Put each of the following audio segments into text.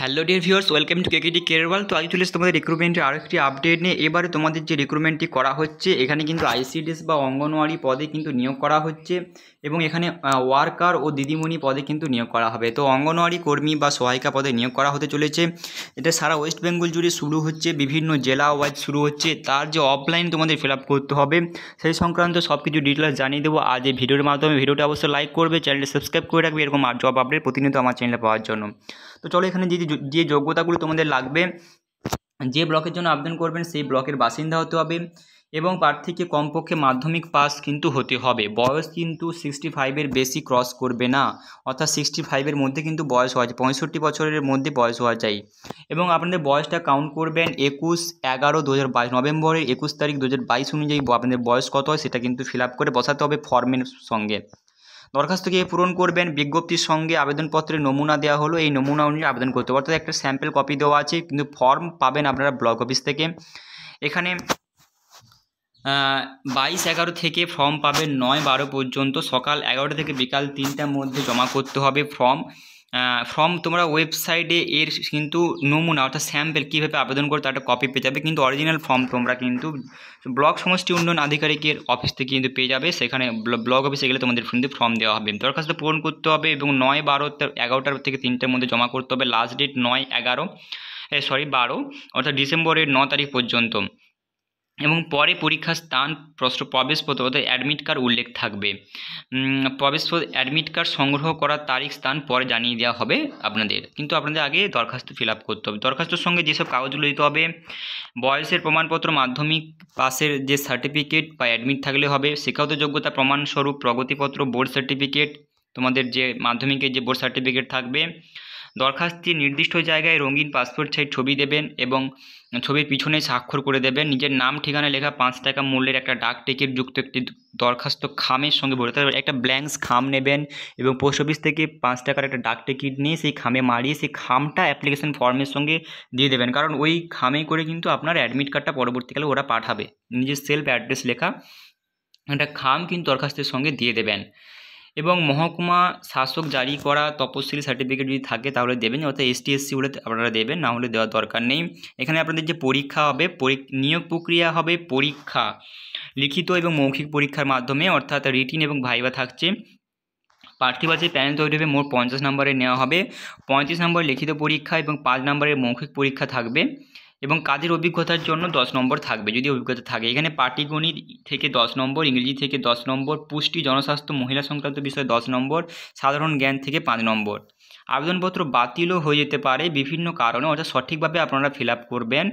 hello dear viewers welcome to KKT কেরওয়াল তো আজ চলে তোমাদের রিক্রুটমেন্টের আরও একটি আপডেট নিয়ে এবারে তোমাদের যে রিক্রুটমেন্টটি করা হচ্ছে এখানে কিন্তু আইসিডিএস বা অঙ্গনওয়াড়ি পদে কিন্তু নিয়োগ করা হচ্ছে এবং এখানে ওয়ার্কার ও দিদিমণি পদে কিন্তু নিয়োগ করা হবে তো অঙ্গনওয়াড়ি কর্মী বা সহায়িকা পদে নিয়োগ করা হতে চলেছে এটা সারা ওয়েস্ট বেঙ্গল জুড়ে শুরু হচ্ছে বিভিন্ন জেলা ওয়াইজ শুরু হচ্ছে তার যে অফলাইন তোমাদের ফিল করতে হবে সেই সংক্রান্ত সব কিছু ডিটেলস জানিয়ে দেবো আজ এই ভিডিওর মাধ্যমে ভিডিওটা অবশ্যই লাইক করবে চ্যানেলটি সাবস্ক্রাইব করে রাখবে এরকম আর জব আপডেট প্রতিনিয়ত আমার চ্যানেলে পাওয়ার জন্য তো চলো এখানে যে যে যোগ্যতাগুলো তোমাদের লাগবে যে ব্লকের জন্য আবেদন করবেন সেই ব্লকের বাসিন্দা হতে হবে এবং প্রার্থীকে কমপক্ষে মাধ্যমিক পাস কিন্তু হতে হবে বয়স কিন্তু সিক্সটি ফাইভের বেশি ক্রস করবে না অর্থাৎ সিক্সটি ফাইভের মধ্যে কিন্তু বয়স হওয়া যায় পঁয়ষট্টি বছরের মধ্যে বয়স হওয়া যায় এবং আপনাদের বয়সটা কাউন্ট করবেন একুশ এগারো দু হাজার বাইশ নভেম্বরের একুশ তারিখ দু হাজার বাইশ অনুযায়ী আপনাদের বয়স কত হয় সেটা কিন্তু ফিল আপ করে বসাতে হবে ফর্মের সঙ্গে দরখাস্তকে পূরণ করবেন বিজ্ঞপ্তির সঙ্গে আবেদনপত্রের নমুনা দেওয়া হলো এই নমুনা অনুযায়ী আবেদন করতে অর্থাৎ একটা স্যাম্পেল কপি দেওয়া আছে কিন্তু ফর্ম পাবেন আপনারা ব্লক অফিস থেকে এখানে বাইশ এগারো থেকে ফর্ম পাবেন নয় বারো পর্যন্ত সকাল এগারোটা থেকে বিকাল তিনটার মধ্যে জমা করতে হবে ফর্ম ফ্রম তোমরা ওয়েবসাইটে এর কিন্তু নমুনা অর্থাৎ স্যাম্পেল কীভাবে আবেদন করে তার কপি পেয়ে যাবে কিন্তু অরিজিনাল ফর্ম তোমরা কিন্তু ব্লক সমষ্টি উন্নয়ন আধিকারিকের অফিস থেকে কিন্তু পেয়ে যাবে সেখানে ব্লক অফিসে গেলে তোমাদের কিন্তু ফর্ম দেওয়া হবে দরখাস্ত পূরণ করতে হবে এবং নয় বারো এগারোটার থেকে তিনটার মধ্যে জমা করতে হবে লাস্ট ডেট নয় এগারো সরি বারো অর্থাৎ ডিসেম্বরের ন তারিখ পর্যন্ত এবং পরে পরীক্ষার স্থান প্রশ্ন প্রবেশপত্র অর্থাৎ অ্যাডমিট কার্ড উল্লেখ থাকবে প্রবেশ অ্যাডমিট কার্ড সংগ্রহ করার তারিখ স্থান পরে জানিয়ে দেওয়া হবে আপনাদের কিন্তু আপনাদের আগে দরখাস্ত ফিল করতে হবে দরখাস্তর সঙ্গে যেসব কাগজগুলো দিতে হবে বয়সের প্রমাণপত্র মাধ্যমিক পাসের যে সার্টিফিকেট বা অ্যাডমিট থাকলে হবে শিক্ষাগত যোগ্যতা প্রমাণস্বরূপ প্রগতিপত্র বোর্ড সার্টিফিকেট তোমাদের যে মাধ্যমিকের যে বোর্ড সার্টিফিকেট থাকবে দরখাস্তি নির্দিষ্ট জায়গায় রঙিন পাসপোর্ট সাইজ ছবি দেবেন এবং ছবির পিছনে স্বাক্ষর করে দেবেন নিজের নাম ঠিকানা লেখা পাঁচ টাকা মূল্যের একটা ডাক টিকিট যুক্ত একটি দরখাস্ত খামের সঙ্গে ভরে তারপর একটা ব্ল্যাঙ্কস খাম নেবেন এবং পোস্ট অফিস থেকে পাঁচ টাকার একটা ডাক টিকিট নিয়ে সেই খামে মারিয়ে সেই খামটা অ্যাপ্লিকেশান ফর্মের সঙ্গে দিয়ে দেবেন কারণ ওই খামে করে কিন্তু আপনার অ্যাডমিট কার্ডটা পরবর্তীকালে ওরা পাঠাবে নিজের সেলফ অ্যাড্রেস লেখা একটা খাম কিন্তু দরখাস্তের সঙ্গে দিয়ে দেবেন এবং মহকুমা শাসক জারি করা তপশিলি সার্টিফিকেট যদি থাকে তাহলে দেবেন অর্থাৎ টি এসসি বলে আপনারা দেবেন না হলে দেওয়ার দরকার নেই এখানে আপনাদের যে পরীক্ষা হবে নিয়োগ প্রক্রিয়া হবে পরীক্ষা লিখিত এবং মৌখিক পরীক্ষার মাধ্যমে অর্থাৎ রিটিন এবং ভাইবা থাকছে প্রার্থী বাজে প্যানেল তৈরি হবে মোট পঞ্চাশ নম্বরে নেওয়া হবে পঁয়ত্রিশ নম্বরের লিখিত পরীক্ষা এবং পাঁচ নম্বরের মৌখিক পরীক্ষা থাকবে এবং কাজের অভিজ্ঞতার জন্য দশ নম্বর থাকবে যদি অভিজ্ঞতা থাকে এখানে পাটিগণিত থেকে দশ নম্বর ইংরেজি থেকে দশ নম্বর পুষ্টি জনস্বাস্থ্য মহিলা সংক্রান্ত বিষয়ে দশ নম্বর সাধারণ জ্ঞান থেকে পাঁচ নম্বর আবেদনপত্র বাতিলও হয়ে যেতে পারে বিভিন্ন কারণে অর্থাৎ সঠিকভাবে আপনারা ফিল করবেন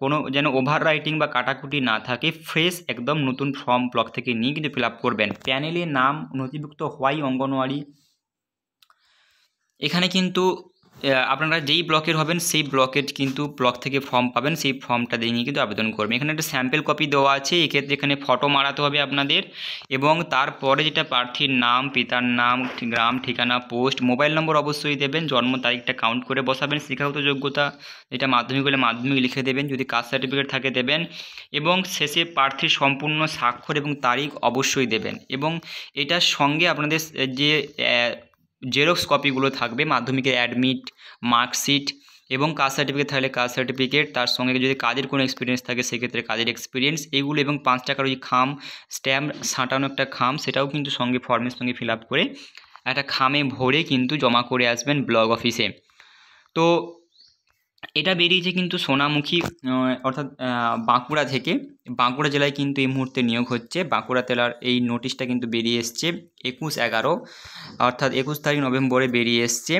কোনো যেন ওভার রাইটিং বা কাটাকুটি না থাকে ফ্রেশ একদম নতুন ফর্ম ব্লক থেকে নিয়ে কিন্তু ফিল করবেন প্যানেলে নাম নথিভুক্ত হওয়াই অঙ্গনওয়াড়ি এখানে কিন্তু আপনারা যেই ব্লকের হবেন সেই ব্লকের কিন্তু ব্লক থেকে ফর্ম পাবেন সেই ফর্মটা দিয়ে নিয়ে কিন্তু আবেদন করবেন এখানে একটা স্যাম্পেল কপি দেওয়া আছে এক্ষেত্রে এখানে ফটো মারাতে হবে আপনাদের এবং তারপরে যেটা প্রার্থীর নাম পিতার নাম গ্রাম ঠিকানা পোস্ট মোবাইল নম্বর অবশ্যই দেবেন জন্ম তারিখটা কাউন্ট করে বসাবেন শিক্ষাগত যোগ্যতা যেটা মাধ্যমিক হলে মাধ্যমিক লিখে দেবেন যদি কাস্ট সার্টিফিকেট থাকে দেবেন এবং শেষে প্রার্থীর সম্পূর্ণ স্বাক্ষর এবং তারিখ অবশ্যই দেবেন এবং এটার সঙ্গে আপনাদের যে জেরক্স কপিগুলো থাকবে মাধ্যমিকের অ্যাডমিট মার্কশিট এবং কাজ সার্টিফিকেট থাকলে কাজ সার্টিফিকেট তার সঙ্গে যদি কাজের কোনো এক্সপিরিয়েন্স থাকে সেক্ষেত্রে কাজের এক্সপিরিয়েন্স এইগুলো এবং পাঁচ টাকার ওই খাম স্ট্যাম্প সাঁটানো একটা খাম সেটাও কিন্তু সঙ্গে ফর্মের সঙ্গে ফিল করে একটা খামে ভরে কিন্তু জমা করে আসবেন ব্লক অফিসে তো এটা বেরিয়েছে কিন্তু সোনামুখী অর্থাৎ বাঁকুড়া থেকে বাঁকুড়া জেলায় কিন্তু এই মুহূর্তে নিয়োগ হচ্ছে বাঁকুড়া জেলার এই নোটিশটা কিন্তু বেরিয়ে এসছে একুশ এগারো অর্থাৎ একুশ তারিখ নভেম্বরে বেরিয়ে এসছে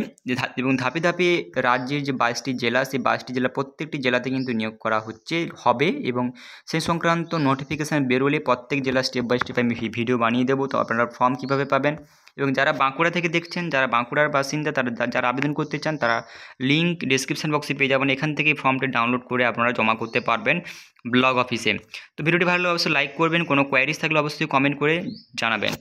এবং ধাপে ধাপে রাজ্যের যে বাইশটি জেলা সেই বাইশটি জেলা প্রত্যেকটি জেলাতে কিন্তু নিয়োগ করা হচ্ছে হবে এবং সেই সংক্রান্ত নোটিফিকেশান বেরোলে প্রত্যেক জেলা স্টেপ বাই স্টেপ আমি ভিডিও বানিয়ে দেবো তো আপনারা ফর্ম কীভাবে পাবেন এবং যারা বাঁকুড়া থেকে দেখছেন যারা বাঁকুড়ার বাসিন্দা তারা যারা আবেদন করতে চান তারা লিঙ্ক ডিসক্রিপশান বক্সে পেয়ে যাবেন এখান থেকে ফর্মটি ডাউনলোড করে আপনারা জমা করতে পারবেন ব্লগ অফিসে তো ভিডিওটি ভালো অবশ্যই লাইক করবেন কোনো কোয়ারিজ থাকলে অবশ্যই কমেন্ট করে জানাবেন